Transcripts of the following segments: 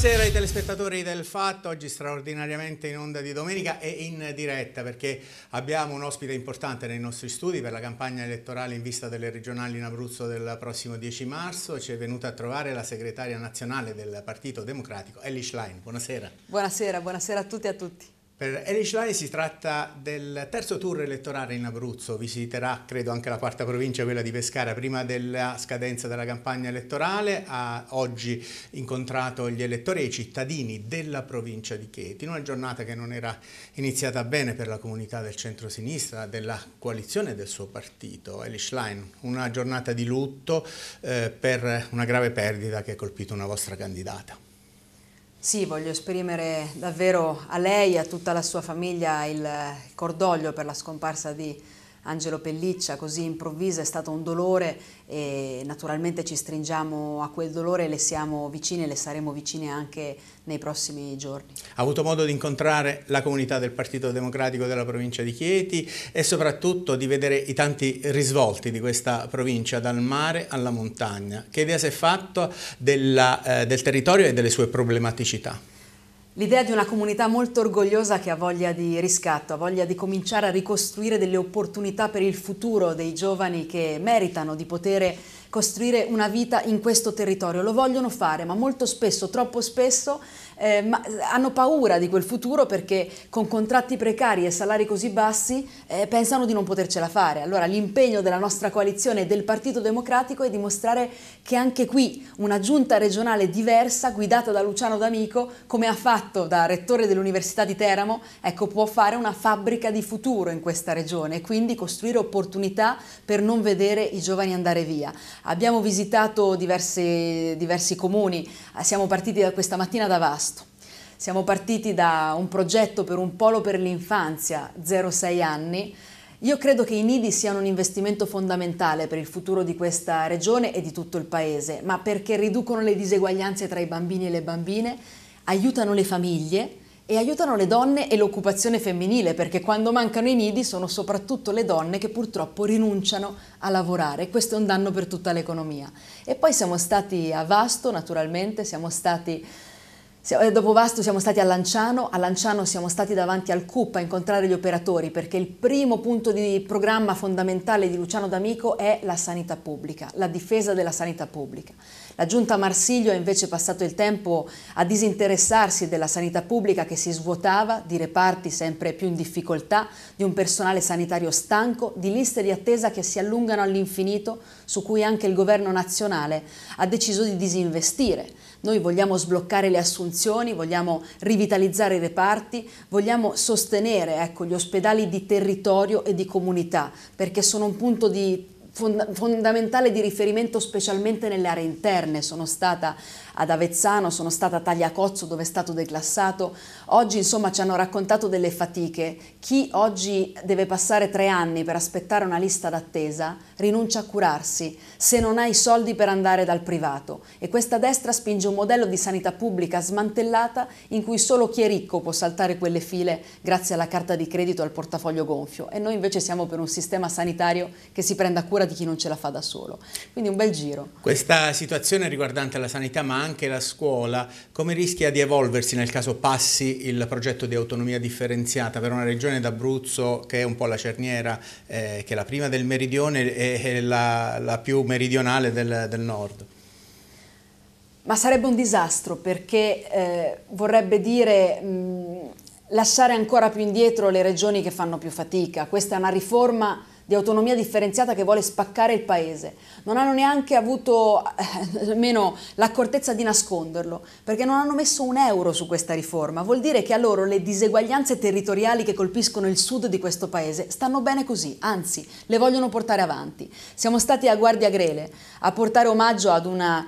Buonasera ai telespettatori del Fatto, oggi straordinariamente in onda di domenica e in diretta perché abbiamo un ospite importante nei nostri studi per la campagna elettorale in vista delle regionali in Abruzzo del prossimo 10 marzo. Ci è venuta a trovare la segretaria nazionale del Partito Democratico, Ellie Schlein. Buonasera. Buonasera, buonasera a tutti e a tutti. Per Elish Lai si tratta del terzo tour elettorale in Abruzzo, visiterà credo anche la quarta provincia, quella di Pescara, prima della scadenza della campagna elettorale, ha oggi incontrato gli elettori e i cittadini della provincia di Chieti, in una giornata che non era iniziata bene per la comunità del centro-sinistra, della coalizione del suo partito, Elish Lai, una giornata di lutto eh, per una grave perdita che ha colpito una vostra candidata. Sì, voglio esprimere davvero a lei e a tutta la sua famiglia il cordoglio per la scomparsa di Angelo Pelliccia così improvvisa è stato un dolore e naturalmente ci stringiamo a quel dolore le siamo vicine e le saremo vicine anche nei prossimi giorni. Ha avuto modo di incontrare la comunità del Partito Democratico della provincia di Chieti e soprattutto di vedere i tanti risvolti di questa provincia dal mare alla montagna. Che idea si è fatto della, eh, del territorio e delle sue problematicità? L'idea di una comunità molto orgogliosa che ha voglia di riscatto, ha voglia di cominciare a ricostruire delle opportunità per il futuro dei giovani che meritano di poter costruire una vita in questo territorio. Lo vogliono fare, ma molto spesso, troppo spesso, eh, hanno paura di quel futuro perché con contratti precari e salari così bassi eh, pensano di non potercela fare. Allora l'impegno della nostra coalizione e del Partito Democratico è dimostrare che anche qui una giunta regionale diversa, guidata da Luciano D'Amico, come ha fatto da rettore dell'Università di Teramo, ecco, può fare una fabbrica di futuro in questa regione e quindi costruire opportunità per non vedere i giovani andare via. Abbiamo visitato diverse, diversi comuni, ah, siamo partiti da questa mattina da Vasto. Siamo partiti da un progetto per un polo per l'infanzia, 0-6 anni. Io credo che i nidi siano un investimento fondamentale per il futuro di questa regione e di tutto il paese, ma perché riducono le diseguaglianze tra i bambini e le bambine, aiutano le famiglie, e aiutano le donne e l'occupazione femminile perché quando mancano i nidi sono soprattutto le donne che purtroppo rinunciano a lavorare. Questo è un danno per tutta l'economia. E poi siamo stati a Vasto naturalmente, siamo stati... Eh, dopo Vasto siamo stati a Lanciano, a Lanciano siamo stati davanti al CUP a incontrare gli operatori perché il primo punto di programma fondamentale di Luciano D'Amico è la sanità pubblica, la difesa della sanità pubblica. La giunta Marsiglio ha invece passato il tempo a disinteressarsi della sanità pubblica che si svuotava, di reparti sempre più in difficoltà, di un personale sanitario stanco, di liste di attesa che si allungano all'infinito, su cui anche il governo nazionale ha deciso di disinvestire. Noi vogliamo sbloccare le assunzioni, vogliamo rivitalizzare i reparti, vogliamo sostenere ecco, gli ospedali di territorio e di comunità, perché sono un punto di fond- fondamentale di riferimento specialmente nelle aree interne. Sono stata ad Avezzano, sono stata a Tagliacozzo dove è stato declassato. Oggi insomma ci hanno raccontato delle fatiche. Chi oggi deve passare tre anni per aspettare una lista d'attesa rinuncia a curarsi se non ha i soldi per andare dal privato. E questa destra spinge un modello di sanità pubblica smantellata in cui solo chi è ricco può saltare quelle file grazie alla carta di credito e al portafoglio gonfio. E noi invece siamo per un sistema sanitario che si prenda cura di chi non ce la fa da solo. Quindi un bel giro. Questa situazione riguardante la sanità ma anche la scuola, come rischia di evolversi nel caso passi il progetto di autonomia differenziata per una regione d'Abruzzo che è un po' la cerniera, eh, che è la prima del meridione e la, la, più meridionale del, del nord? Ma sarebbe un disastro perché eh, vorrebbe dire mh, lasciare ancora più indietro le regioni che fanno più fatica. Questa è una riforma di autonomia differenziata che vuole spaccare il paese. Non hanno neanche avuto eh, almeno l'accortezza di nasconderlo, perché non hanno messo un euro su questa riforma. Vuol dire che a loro le diseguaglianze territoriali che colpiscono il sud di questo paese stanno bene così, anzi le vogliono portare avanti. Siamo stati a Guardia Grele a portare omaggio ad, una,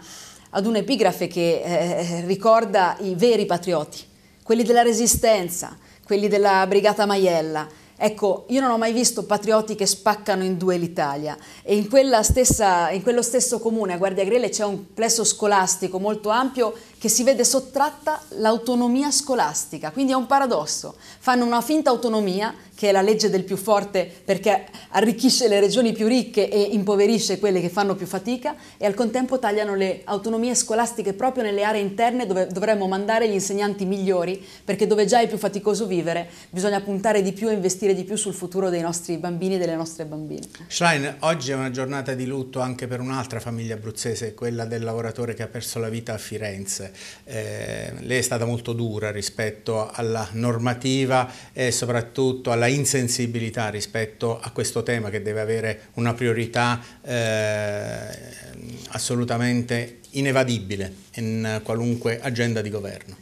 ad un epigrafe che eh, ricorda i veri patrioti, quelli della resistenza, quelli della Brigata Maiella, Ecco, io non ho mai visto patrioti che spaccano in due l'Italia e in, stessa, in, quello stesso comune a Guardia Grele c'è un plesso scolastico molto ampio che si vede sottratta l'autonomia scolastica, quindi è un paradosso. Fanno una finta autonomia, che è la legge del più forte perché arricchisce le regioni più ricche e impoverisce quelle che fanno più fatica e al contempo tagliano le autonomie scolastiche proprio nelle aree interne dove dovremmo mandare gli insegnanti migliori perché dove già è più faticoso vivere bisogna puntare di più e investire investire di più sul futuro dei nostri bambini e delle nostre bambine. Schlein, oggi è una giornata di lutto anche per un'altra famiglia abruzzese, quella del lavoratore che ha perso la vita a Firenze. Eh, lei è stata molto dura rispetto alla normativa e soprattutto alla insensibilità rispetto a questo tema che deve avere una priorità eh, assolutamente inevadibile in qualunque agenda di governo.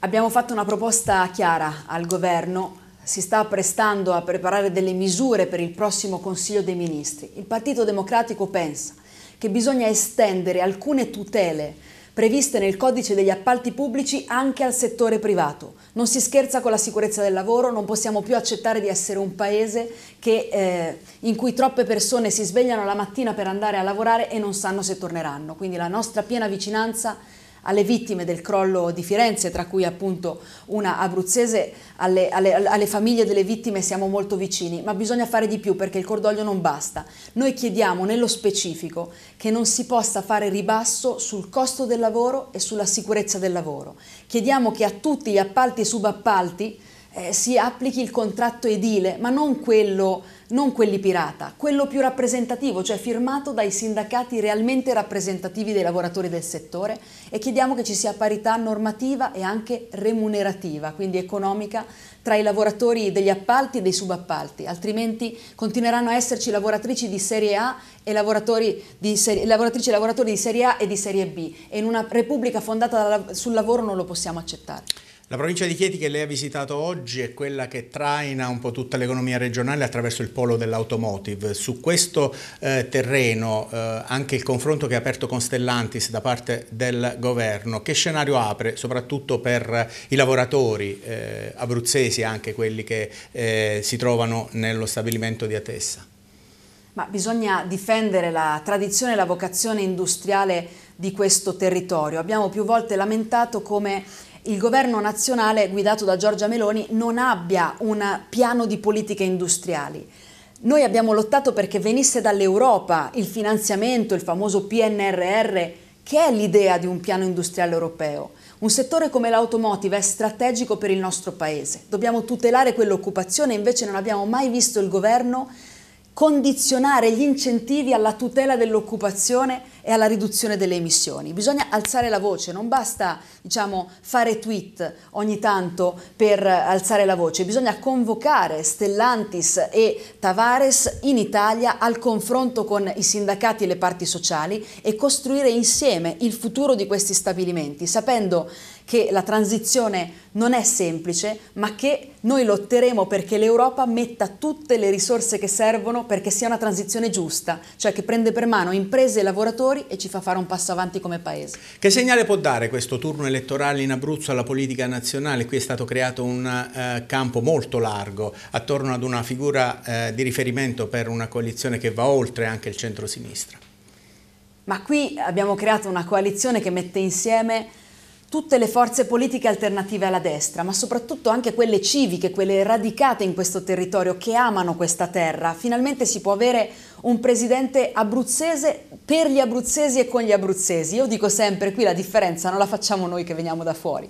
Abbiamo fatto una proposta chiara al governo si sta apprestando a preparare delle misure per il prossimo Consiglio dei Ministri. Il Partito Democratico pensa che bisogna estendere alcune tutele previste nel codice degli appalti pubblici anche al settore privato. Non si scherza con la sicurezza del lavoro, non possiamo più accettare di essere un paese che, eh, in cui troppe persone si svegliano la mattina per andare a lavorare e non sanno se torneranno. Quindi la nostra piena vicinanza alle vittime del crollo di Firenze, tra cui appunto una abruzzese, alle, alle, alle, famiglie delle vittime siamo molto vicini, ma bisogna fare di più perché il cordoglio non basta. Noi chiediamo nello specifico che non si possa fare ribasso sul costo del lavoro e sulla sicurezza del lavoro. Chiediamo che a tutti gli appalti e subappalti eh, si applichi il contratto edile, ma non, quello, non quelli pirata, quello più rappresentativo, cioè firmato dai sindacati realmente rappresentativi dei lavoratori del settore e chiediamo che ci sia parità normativa e anche remunerativa, quindi economica, tra i lavoratori degli appalti e dei subappalti, altrimenti continueranno a esserci lavoratrici di serie A e lavoratori di serie, lavoratrici e lavoratori di serie A e di serie B e in una repubblica fondata sul lavoro non lo possiamo accettare. La provincia di Chieti che lei ha visitato oggi è quella che traina un po' tutta l'economia regionale attraverso il polo dell'automotive. Su questo eh, terreno eh, anche il confronto che ha aperto con Stellantis da parte del governo, che scenario apre soprattutto per eh, i lavoratori eh, abruzzesi, anche quelli che eh, si trovano nello stabilimento di Atessa? Ma bisogna difendere la tradizione e la vocazione industriale di questo territorio. Abbiamo più volte lamentato come il governo nazionale guidato da Giorgia Meloni non abbia un piano di politiche industriali. Noi abbiamo lottato perché venisse dall'Europa il finanziamento, il famoso PNRR, che è l'idea di un piano industriale europeo. Un settore come l'automotive è strategico per il nostro paese. Dobbiamo tutelare quell'occupazione, invece non abbiamo mai visto il governo condizionare gli incentivi alla tutela dell'occupazione e alla riduzione delle emissioni. Bisogna alzare la voce, non basta diciamo, fare tweet ogni tanto per alzare la voce, bisogna convocare Stellantis e Tavares in Italia al confronto con i sindacati e le parti sociali e costruire insieme il futuro di questi stabilimenti, sapendo che la transizione non è semplice, ma che noi lotteremo perché l'Europa metta tutte le risorse che servono perché sia una transizione giusta, cioè che prende per mano imprese e lavoratori e ci fa fare un passo avanti come Paese. Che segnale può dare questo turno elettorale in Abruzzo alla politica nazionale? Qui è stato creato un eh, campo molto largo attorno ad una figura eh, di riferimento per una coalizione che va oltre anche il centro-sinistra. Ma qui abbiamo creato una coalizione che mette insieme tutte le forze politiche alternative alla destra, ma soprattutto anche quelle civiche, quelle radicate in questo territorio, che amano questa terra. Finalmente si può avere un presidente abruzzese per gli abruzzesi e con gli abruzzesi. Io dico sempre, qui la differenza non la facciamo noi che veniamo da fuori,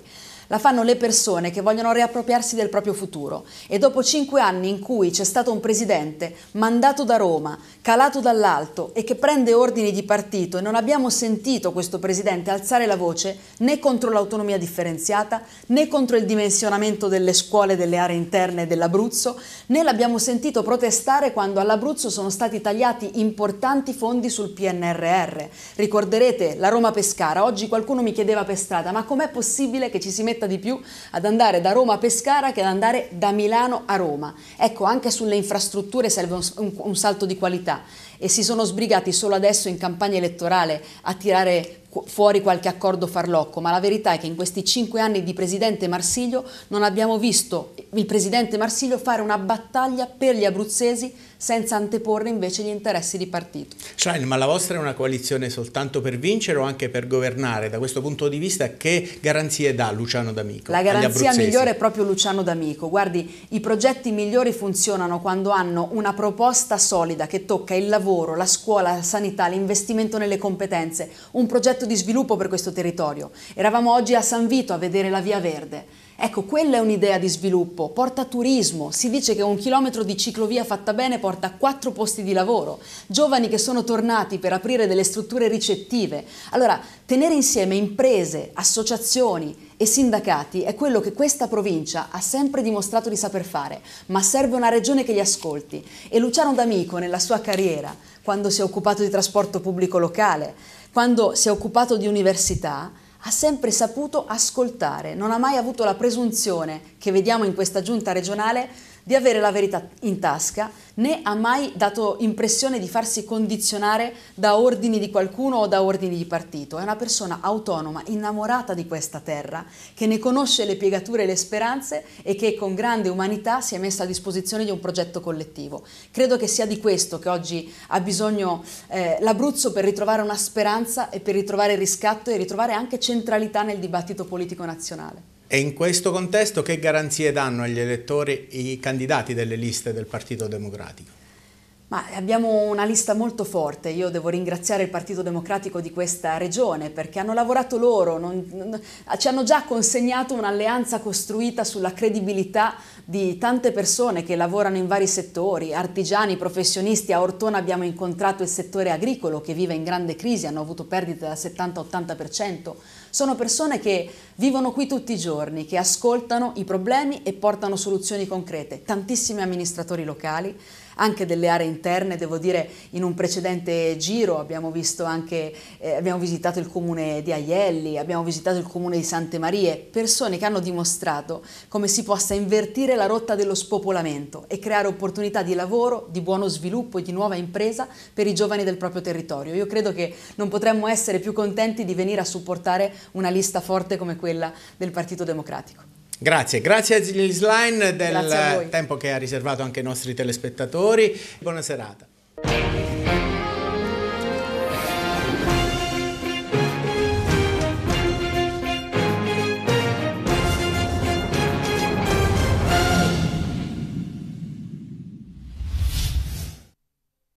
la fanno le persone che vogliono riappropriarsi del proprio futuro e dopo cinque anni in cui c'è stato un presidente mandato da Roma, calato dall'alto e che prende ordini di partito e non abbiamo sentito questo presidente alzare la voce né contro l'autonomia differenziata né contro il dimensionamento delle scuole delle aree interne dell'Abruzzo né l'abbiamo sentito protestare quando all'Abruzzo sono stati tagliati importanti fondi sul PNRR. Ricorderete la Roma Pescara, oggi qualcuno mi chiedeva per strada ma com'è possibile che ci si metta fretta di più ad andare da Roma a Pescara che ad andare da Milano a Roma. Ecco, anche sulle infrastrutture serve un, un, un salto di qualità e si sono sbrigati solo adesso in campagna elettorale a tirare fuori qualche accordo farlocco, ma la verità è che in questi cinque anni di presidente Marsiglio non abbiamo visto il presidente Marsiglio fare una battaglia per gli abruzzesi senza anteporre invece gli interessi di partito. Schlein, ma la vostra è una coalizione soltanto per vincere o anche per governare? Da questo punto di vista che garanzie dà Luciano D'Amico? La garanzia migliore è proprio Luciano D'Amico. Guardi, i progetti migliori funzionano quando hanno una proposta solida che tocca il lavoro, la scuola, la sanità, l'investimento nelle competenze, un progetto progetto di sviluppo per questo territorio. Eravamo oggi a San Vito a vedere la Via Verde. Ecco, quella è un'idea di sviluppo, porta turismo, si dice che un chilometro di ciclovia fatta bene porta quattro posti di lavoro, giovani che sono tornati per aprire delle strutture ricettive. Allora, tenere insieme imprese, associazioni e sindacati è quello che questa provincia ha sempre dimostrato di saper fare, ma serve una regione che li ascolti e Luciano D'Amico nella sua carriera, quando si è occupato di trasporto pubblico locale, quando si è occupato di università, ha sempre saputo ascoltare, non ha mai avuto la presunzione che vediamo in questa giunta regionale di avere la verità in tasca, né ha mai dato impressione di farsi condizionare da ordini di qualcuno o da ordini di partito. È una persona autonoma, innamorata di questa terra, che ne conosce le piegature e le speranze e che con grande umanità si è messa a disposizione di un progetto collettivo. Credo che sia di questo che oggi ha bisogno eh, l'Abruzzo per ritrovare una speranza e per ritrovare riscatto e ritrovare anche centralità nel dibattito politico nazionale. E in questo contesto che garanzie danno agli elettori i candidati delle liste del Partito Democratico? Ma abbiamo una lista molto forte, io devo ringraziare il Partito Democratico di questa regione perché hanno lavorato loro, non, non, ci hanno già consegnato un'alleanza costruita sulla credibilità di tante persone che lavorano in vari settori, artigiani, professionisti, a Ortona abbiamo incontrato il settore agricolo che vive in grande crisi, hanno avuto perdite dal 70-80%, sono persone che vivono qui tutti i giorni, che ascoltano i problemi e portano soluzioni concrete. Tantissimi amministratori locali, anche delle aree interne, devo dire in un precedente giro abbiamo, visto anche, eh, abbiamo visitato il comune di Aielli, abbiamo visitato il comune di Sante Marie, persone che hanno dimostrato come si possa invertire la rotta dello spopolamento e creare opportunità di lavoro, di buono sviluppo e di nuova impresa per i giovani del proprio territorio. Io credo che non potremmo essere più contenti di venire a supportare una lista forte come questa quella del Partito Democratico. Grazie, grazie a Gilles Line del tempo che ha riservato anche ai nostri telespettatori. Buona serata.